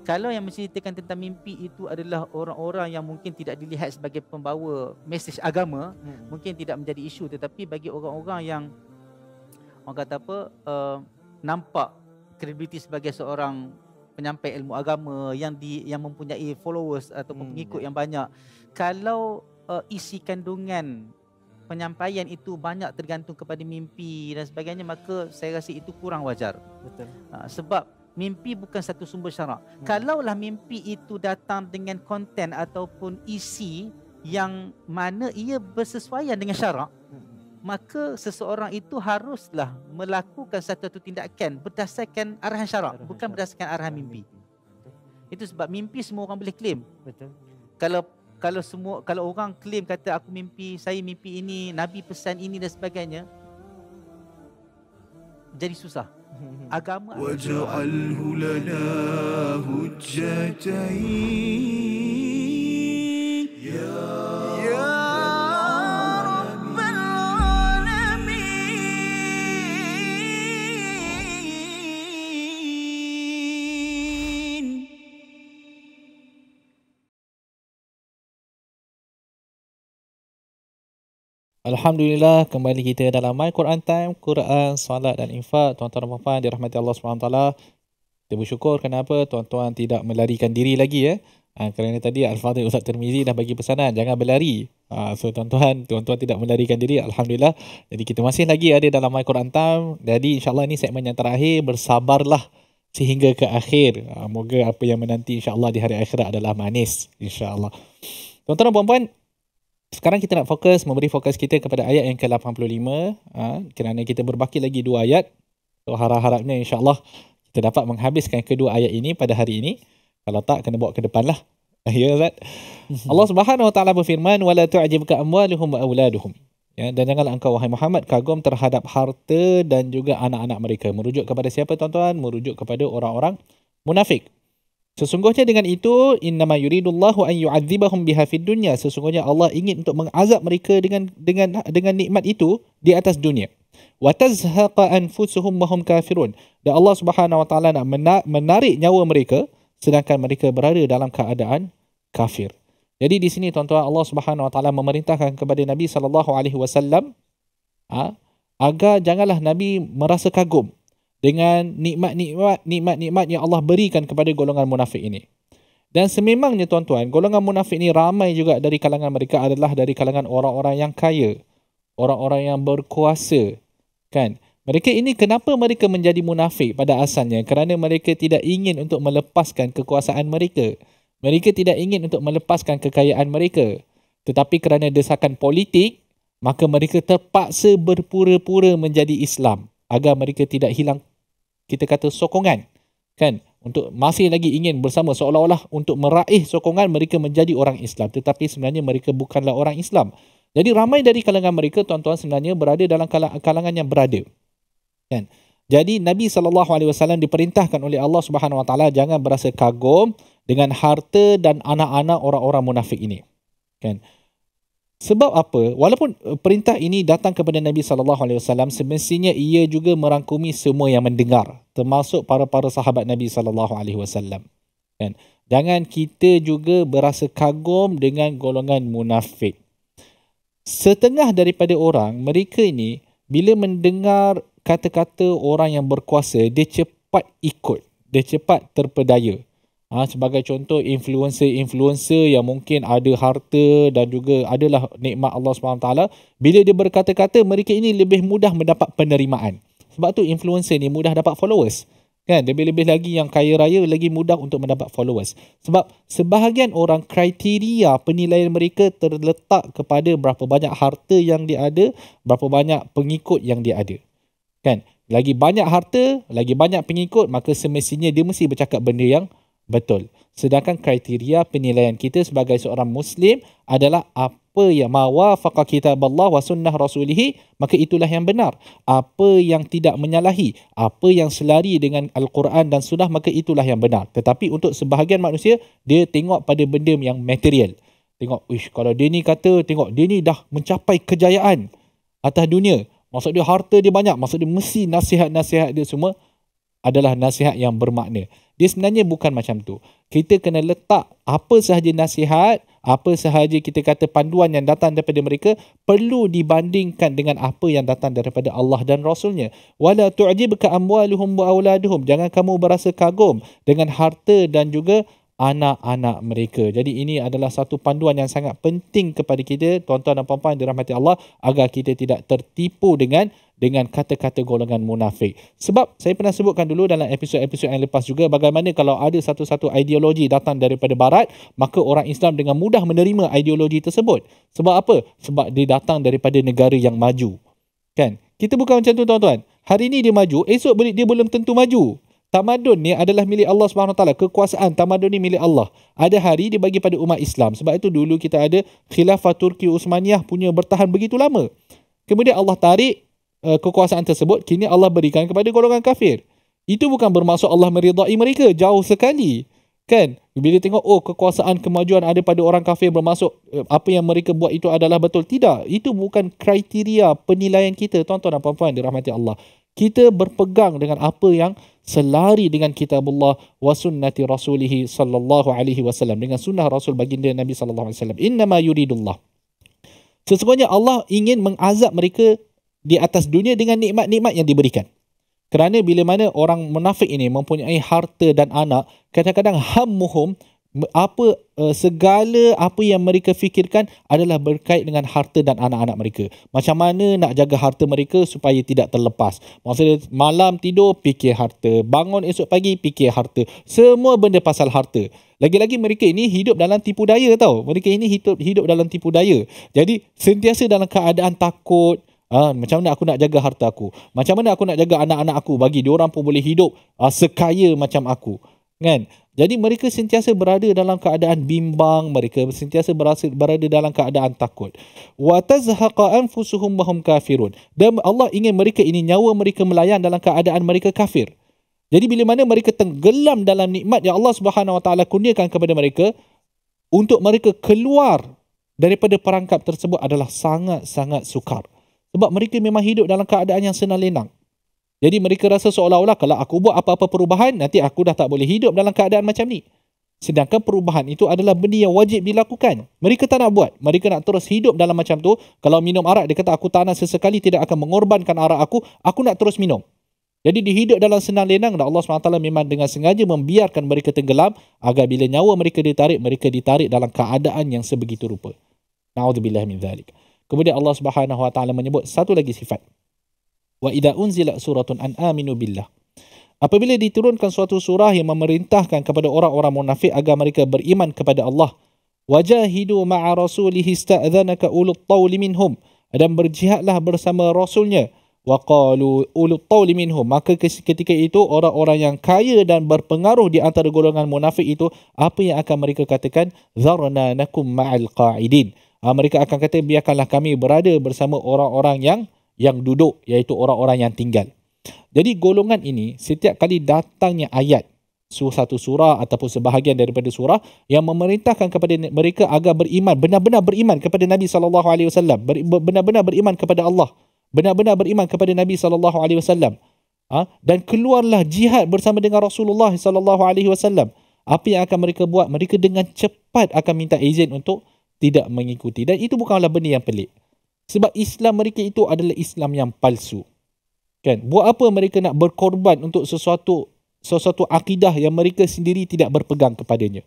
S5: kalau yang menceritakan tentang mimpi itu adalah orang-orang yang mungkin tidak dilihat sebagai pembawa mesej agama hmm. mungkin tidak menjadi isu tetapi bagi orang-orang yang orang kata apa uh, nampak kredibiliti sebagai seorang penyampai ilmu agama yang di yang mempunyai followers atau hmm. pengikut yang banyak kalau uh, isi kandungan penyampaian itu banyak tergantung kepada mimpi dan sebagainya maka saya rasa itu kurang wajar betul uh, sebab mimpi bukan satu sumber syarak. Hmm. Kalaulah mimpi itu datang dengan konten ataupun isi yang mana ia bersesuaian dengan syarak, hmm. maka seseorang itu haruslah melakukan satu-satu tindakan berdasarkan arahan syarak, bukan syarak. berdasarkan arahan mimpi. Betul. Itu sebab mimpi semua orang boleh claim. Betul. Kalau kalau semua kalau orang claim kata aku mimpi saya mimpi ini nabi pesan ini dan sebagainya jadi susah agama
S3: wajalhu lana hujjatain
S4: Alhamdulillah kembali kita dalam My Quran Time Quran, Salat dan Infaq. Tuan-tuan dan puan-puan dirahmati Allah SWT Kita bersyukur kenapa tuan-tuan tidak melarikan diri lagi ya ha, Kerana tadi Al-Fatih Ustaz Termizi dah bagi pesanan Jangan berlari ha, So tuan-tuan, tuan-tuan tidak melarikan diri Alhamdulillah Jadi kita masih lagi ada dalam My Quran Time Jadi insyaAllah ini segmen yang terakhir Bersabarlah sehingga ke akhir ha, Moga apa yang menanti insyaAllah di hari akhirat adalah manis InsyaAllah Tuan-tuan dan puan-puan sekarang kita nak fokus memberi fokus kita kepada ayat yang ke-85 ha, kerana kita berbaki lagi dua ayat. So harap-harapnya insya-Allah kita dapat menghabiskan kedua ayat ini pada hari ini. Kalau tak kena bawa ke depanlah. ya Ustaz. Mhm. Allah Subhanahu Wa Taala berfirman wala tu'jibka amwaluhum wa auladuhum. Ya, dan janganlah engkau wahai Muhammad kagum terhadap harta dan juga anak-anak mereka. Merujuk kepada siapa tuan-tuan? Merujuk kepada orang-orang munafik. Sesungguhnya dengan itu innama yuridullahu an yu'adzibahum biha fid dunya. Sesungguhnya Allah ingin untuk mengazab mereka dengan dengan dengan nikmat itu di atas dunia. Wa tazhaqa anfusuhum wa hum kafirun. Dan Allah Subhanahu wa taala nak menarik nyawa mereka sedangkan mereka berada dalam keadaan kafir. Jadi di sini tuan-tuan Allah Subhanahu wa taala memerintahkan kepada Nabi sallallahu alaihi wasallam ah, agar janganlah Nabi merasa kagum dengan nikmat-nikmat nikmat-nikmat yang Allah berikan kepada golongan munafik ini. Dan sememangnya tuan-tuan, golongan munafik ini ramai juga dari kalangan mereka adalah dari kalangan orang-orang yang kaya, orang-orang yang berkuasa. Kan? Mereka ini kenapa mereka menjadi munafik pada asalnya? Kerana mereka tidak ingin untuk melepaskan kekuasaan mereka. Mereka tidak ingin untuk melepaskan kekayaan mereka. Tetapi kerana desakan politik, maka mereka terpaksa berpura-pura menjadi Islam agar mereka tidak hilang kita kata sokongan kan untuk masih lagi ingin bersama seolah-olah untuk meraih sokongan mereka menjadi orang Islam tetapi sebenarnya mereka bukanlah orang Islam. Jadi ramai dari kalangan mereka tuan-tuan sebenarnya berada dalam kalangan yang berada. Kan? Jadi Nabi saw diperintahkan oleh Allah Subhanahu wa taala jangan berasa kagum dengan harta dan anak-anak orang-orang munafik ini. Kan? Sebab apa? Walaupun eh, perintah ini datang kepada Nabi sallallahu alaihi wasallam semestinya ia juga merangkumi semua yang mendengar termasuk para-para sahabat Nabi sallallahu alaihi wasallam. Kan? Jangan kita juga berasa kagum dengan golongan munafik. Setengah daripada orang mereka ini bila mendengar kata-kata orang yang berkuasa dia cepat ikut, dia cepat terpedaya. Ha, sebagai contoh influencer-influencer yang mungkin ada harta dan juga adalah nikmat Allah SWT. Bila dia berkata-kata mereka ini lebih mudah mendapat penerimaan. Sebab tu influencer ni mudah dapat followers. Kan? Lebih-lebih lagi yang kaya raya lagi mudah untuk mendapat followers. Sebab sebahagian orang kriteria penilaian mereka terletak kepada berapa banyak harta yang dia ada, berapa banyak pengikut yang dia ada. Kan? Lagi banyak harta, lagi banyak pengikut, maka semestinya dia mesti bercakap benda yang Betul. Sedangkan kriteria penilaian kita sebagai seorang Muslim adalah apa yang mawafaqa kitab Allah wa sunnah rasulihi, maka itulah yang benar. Apa yang tidak menyalahi, apa yang selari dengan Al-Quran dan sunnah, maka itulah yang benar. Tetapi untuk sebahagian manusia, dia tengok pada benda yang material. Tengok, Ish, kalau dia ni kata, tengok dia ni dah mencapai kejayaan atas dunia. Maksud dia harta dia banyak, maksud dia mesti nasihat-nasihat dia semua adalah nasihat yang bermakna. Dia sebenarnya bukan macam tu. Kita kena letak apa sahaja nasihat, apa sahaja kita kata panduan yang datang daripada mereka perlu dibandingkan dengan apa yang datang daripada Allah dan Rasulnya. Wala tu'jibka amwaluhum wa auladuhum. Jangan kamu berasa kagum dengan harta dan juga anak-anak mereka. Jadi ini adalah satu panduan yang sangat penting kepada kita, tuan-tuan dan puan-puan dirahmati Allah, agar kita tidak tertipu dengan dengan kata-kata golongan munafik. Sebab saya pernah sebutkan dulu dalam episod-episod yang lepas juga bagaimana kalau ada satu-satu ideologi datang daripada barat, maka orang Islam dengan mudah menerima ideologi tersebut. Sebab apa? Sebab dia datang daripada negara yang maju. Kan? Kita bukan macam tu tuan-tuan. Hari ini dia maju, esok dia belum tentu maju. Tamadun ni adalah milik Allah SWT. Kekuasaan tamadun ni milik Allah. Ada hari dia bagi pada umat Islam. Sebab itu dulu kita ada khilafah Turki Usmaniyah punya bertahan begitu lama. Kemudian Allah tarik, uh, kekuasaan tersebut kini Allah berikan kepada golongan kafir. Itu bukan bermaksud Allah meridai mereka jauh sekali. Kan? Bila tengok oh kekuasaan kemajuan ada pada orang kafir bermaksud eh, apa yang mereka buat itu adalah betul. Tidak. Itu bukan kriteria penilaian kita tuan-tuan dan puan-puan dirahmati Allah. Kita berpegang dengan apa yang selari dengan kitabullah wa sunnati rasulihi sallallahu alaihi wasallam dengan sunnah rasul baginda Nabi sallallahu alaihi wasallam. Innama yuridullah. Sesungguhnya Allah ingin mengazab mereka di atas dunia dengan nikmat-nikmat yang diberikan. Kerana bila mana orang munafik ini mempunyai harta dan anak, kadang-kadang hammuhum apa eh, segala apa yang mereka fikirkan adalah berkait dengan harta dan anak-anak mereka. Macam mana nak jaga harta mereka supaya tidak terlepas. Maksudnya malam tidur fikir harta, bangun esok pagi fikir harta. Semua benda pasal harta. Lagi-lagi mereka ini hidup dalam tipu daya tau. Mereka ini hidup hidup dalam tipu daya. Jadi sentiasa dalam keadaan takut, Ha, macam mana aku nak jaga harta aku? Macam mana aku nak jaga anak-anak aku bagi dia orang pun boleh hidup ha, sekaya macam aku? Kan? Jadi mereka sentiasa berada dalam keadaan bimbang, mereka sentiasa berasa, berada dalam keadaan takut. Wa tazhaqa anfusuhum wa kafirun. Dan Allah ingin mereka ini nyawa mereka melayan dalam keadaan mereka kafir. Jadi bila mana mereka tenggelam dalam nikmat yang Allah Subhanahu Wa Taala kurniakan kepada mereka untuk mereka keluar daripada perangkap tersebut adalah sangat-sangat sukar. Sebab mereka memang hidup dalam keadaan yang senang lenang. Jadi mereka rasa seolah-olah kalau aku buat apa-apa perubahan, nanti aku dah tak boleh hidup dalam keadaan macam ni. Sedangkan perubahan itu adalah benda yang wajib dilakukan. Mereka tak nak buat. Mereka nak terus hidup dalam macam tu. Kalau minum arak, dia kata aku tak nak sesekali tidak akan mengorbankan arak aku. Aku nak terus minum. Jadi dihidup dalam senang lenang dan Allah SWT memang dengan sengaja membiarkan mereka tenggelam agar bila nyawa mereka ditarik, mereka ditarik dalam keadaan yang sebegitu rupa. Na'udzubillah min zalik. Kemudian Allah Subhanahu wa taala menyebut satu lagi sifat. Wa idza unzilat suratun an aminu billah. Apabila diturunkan suatu surah yang memerintahkan kepada orang-orang munafik agar mereka beriman kepada Allah, wajahidu ma'a rasulih ista'dhanaka ulul tawli minhum dan berjihadlah bersama rasulnya wa qalu ulul tawli minhum maka ketika itu orang-orang yang kaya dan berpengaruh di antara golongan munafik itu apa yang akan mereka katakan dharna nakum ma'al qa'idin Ah, mereka akan kata biarkanlah kami berada bersama orang-orang yang yang duduk iaitu orang-orang yang tinggal. Jadi golongan ini setiap kali datangnya ayat surah satu surah ataupun sebahagian daripada surah yang memerintahkan kepada mereka agar beriman benar-benar beriman kepada Nabi sallallahu alaihi wasallam benar-benar beriman kepada Allah benar-benar beriman kepada Nabi sallallahu alaihi wasallam ah, dan keluarlah jihad bersama dengan Rasulullah sallallahu alaihi wasallam apa yang akan mereka buat mereka dengan cepat akan minta izin untuk tidak mengikuti dan itu bukanlah benda yang pelik sebab Islam mereka itu adalah Islam yang palsu kan buat apa mereka nak berkorban untuk sesuatu sesuatu akidah yang mereka sendiri tidak berpegang kepadanya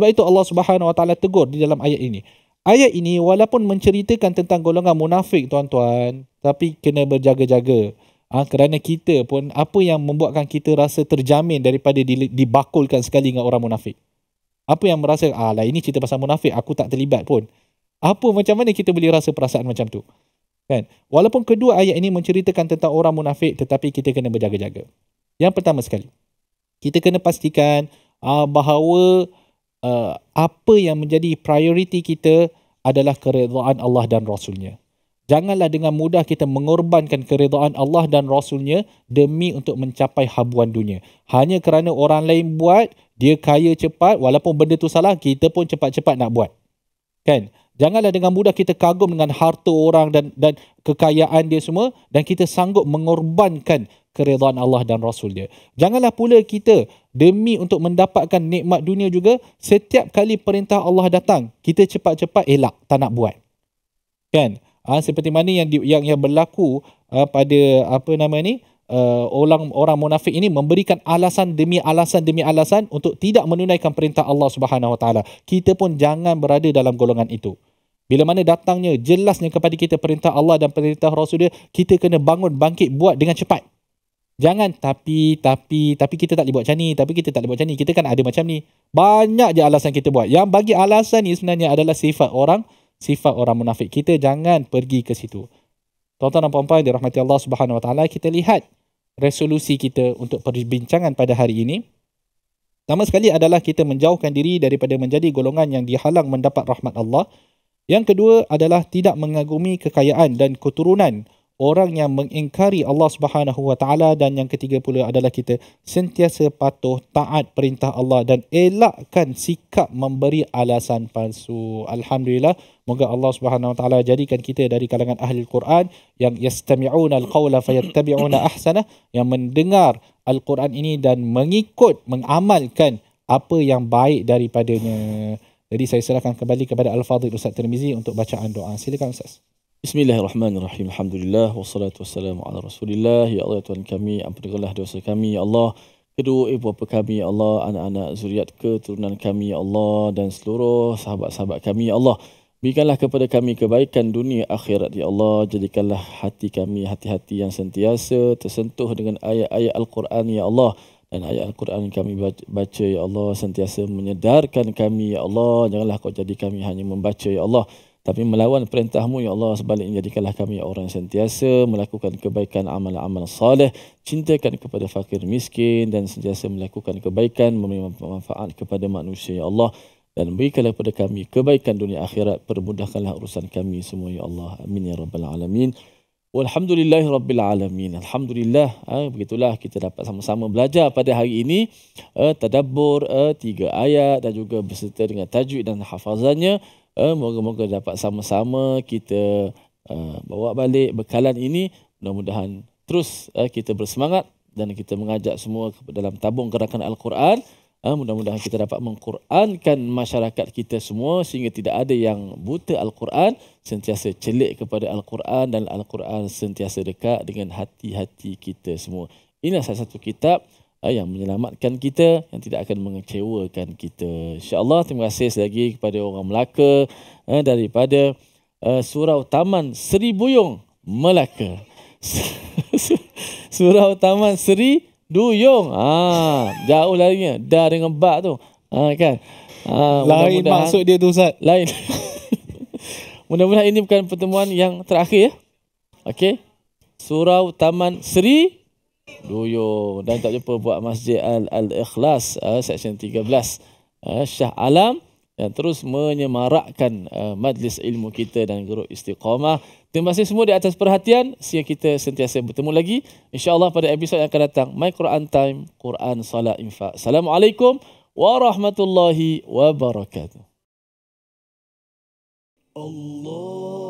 S4: sebab itu Allah Subhanahu Wa Taala tegur di dalam ayat ini ayat ini walaupun menceritakan tentang golongan munafik tuan-tuan tapi kena berjaga-jaga Ha, kerana kita pun apa yang membuatkan kita rasa terjamin daripada dibakulkan sekali dengan orang munafik apa yang merasa ah lah ini cerita pasal munafik aku tak terlibat pun apa macam mana kita boleh rasa perasaan macam tu kan walaupun kedua ayat ini menceritakan tentang orang munafik tetapi kita kena berjaga-jaga yang pertama sekali kita kena pastikan ah, bahawa ah, apa yang menjadi prioriti kita adalah keredaan Allah dan Rasulnya Janganlah dengan mudah kita mengorbankan keredaan Allah dan Rasulnya demi untuk mencapai habuan dunia. Hanya kerana orang lain buat, dia kaya cepat, walaupun benda tu salah, kita pun cepat-cepat nak buat. Kan? Janganlah dengan mudah kita kagum dengan harta orang dan dan kekayaan dia semua dan kita sanggup mengorbankan keredaan Allah dan Rasul dia. Janganlah pula kita demi untuk mendapatkan nikmat dunia juga setiap kali perintah Allah datang, kita cepat-cepat elak, tak nak buat. Kan? ha, seperti mana yang di, yang yang berlaku ha, pada apa nama ni uh, orang orang munafik ini memberikan alasan demi alasan demi alasan untuk tidak menunaikan perintah Allah Subhanahu Wa Taala kita pun jangan berada dalam golongan itu bila mana datangnya jelasnya kepada kita perintah Allah dan perintah Rasul dia kita kena bangun bangkit buat dengan cepat Jangan tapi tapi tapi kita tak boleh buat macam ni, tapi kita tak boleh buat macam ni. Kita kan ada macam ni. Banyak je alasan kita buat. Yang bagi alasan ni sebenarnya adalah sifat orang sifat orang munafik. Kita jangan pergi ke situ. Tuan-tuan dan puan-puan dirahmati Allah Subhanahu Wa Taala, kita lihat resolusi kita untuk perbincangan pada hari ini. Pertama sekali adalah kita menjauhkan diri daripada menjadi golongan yang dihalang mendapat rahmat Allah. Yang kedua adalah tidak mengagumi kekayaan dan keturunan orang yang mengingkari Allah Subhanahu Wa Taala dan yang ketiga pula adalah kita sentiasa patuh taat perintah Allah dan elakkan sikap memberi alasan palsu. Alhamdulillah, moga Allah Subhanahu Wa Taala jadikan kita dari kalangan ahli Al-Quran yang yastami'una al-qawla fayattabi'una ahsana yang mendengar Al-Quran ini dan mengikut mengamalkan apa yang baik daripadanya. Jadi saya serahkan kembali kepada Al-Fadhil Ustaz Tirmizi untuk bacaan doa. Silakan Ustaz.
S2: Bismillahirrahmanirrahim. Alhamdulillah wassalatu wassalamu ala Rasulillah. Ya Allah ya Tuhan kami, ampunilah dosa kami ya Allah. Kedua ibu bapa kami ya Allah, anak-anak zuriat keturunan kami ya Allah dan seluruh sahabat-sahabat kami ya Allah. Berikanlah kepada kami kebaikan dunia akhirat ya Allah. Jadikanlah hati kami hati-hati yang sentiasa tersentuh dengan ayat-ayat Al-Quran ya Allah. Dan ayat Al-Quran kami baca ya Allah sentiasa menyedarkan kami ya Allah. Janganlah kau jadi kami hanya membaca ya Allah tapi melawan perintahmu ya Allah sebaliknya jadikanlah kami orang yang sentiasa melakukan kebaikan amal-amal soleh cintakan kepada fakir miskin dan sentiasa melakukan kebaikan memberi manfaat kepada manusia ya Allah dan berikanlah kepada kami kebaikan dunia akhirat permudahkanlah urusan kami semua ya Allah amin ya rabbal alamin Walhamdulillahi Rabbil Alamin. Alhamdulillah. Eh, begitulah kita dapat sama-sama belajar pada hari ini. Eh, tadabur eh, tiga ayat dan juga berserta dengan tajwid dan hafazannya uh, moga-moga dapat sama-sama kita uh, bawa balik bekalan ini mudah-mudahan terus uh, kita bersemangat dan kita mengajak semua dalam tabung gerakan al-Quran uh, mudah-mudahan kita dapat mengkurankan masyarakat kita semua sehingga tidak ada yang buta al-Quran sentiasa celik kepada al-Quran dan al-Quran sentiasa dekat dengan hati-hati kita semua inilah salah satu kitab Eh, yang menyelamatkan kita yang tidak akan mengecewakan kita. Insya-Allah terima kasih lagi kepada orang Melaka eh, daripada uh, Surau Taman Seri Buyung Melaka. Surau Taman Seri Duyung. Ah, jauh larinya. Dah dengan bak tu. Ah kan. Ah, lain maksud dia tu Ustaz. Lain. mudah-mudahan ini bukan pertemuan yang terakhir ya. Okey. Surau Taman Seri Duyung dan tak jumpa buat Masjid Al Al Ikhlas uh, eh, section 13 uh, Syah Alam yang terus menyemarakkan uh, majlis ilmu kita dan grup istiqamah. Terima kasih semua di atas perhatian. Sehingga kita sentiasa bertemu lagi. InsyaAllah pada episod yang akan datang. My Quran Time, Quran Salat Infak. Assalamualaikum warahmatullahi wabarakatuh.
S1: Allah.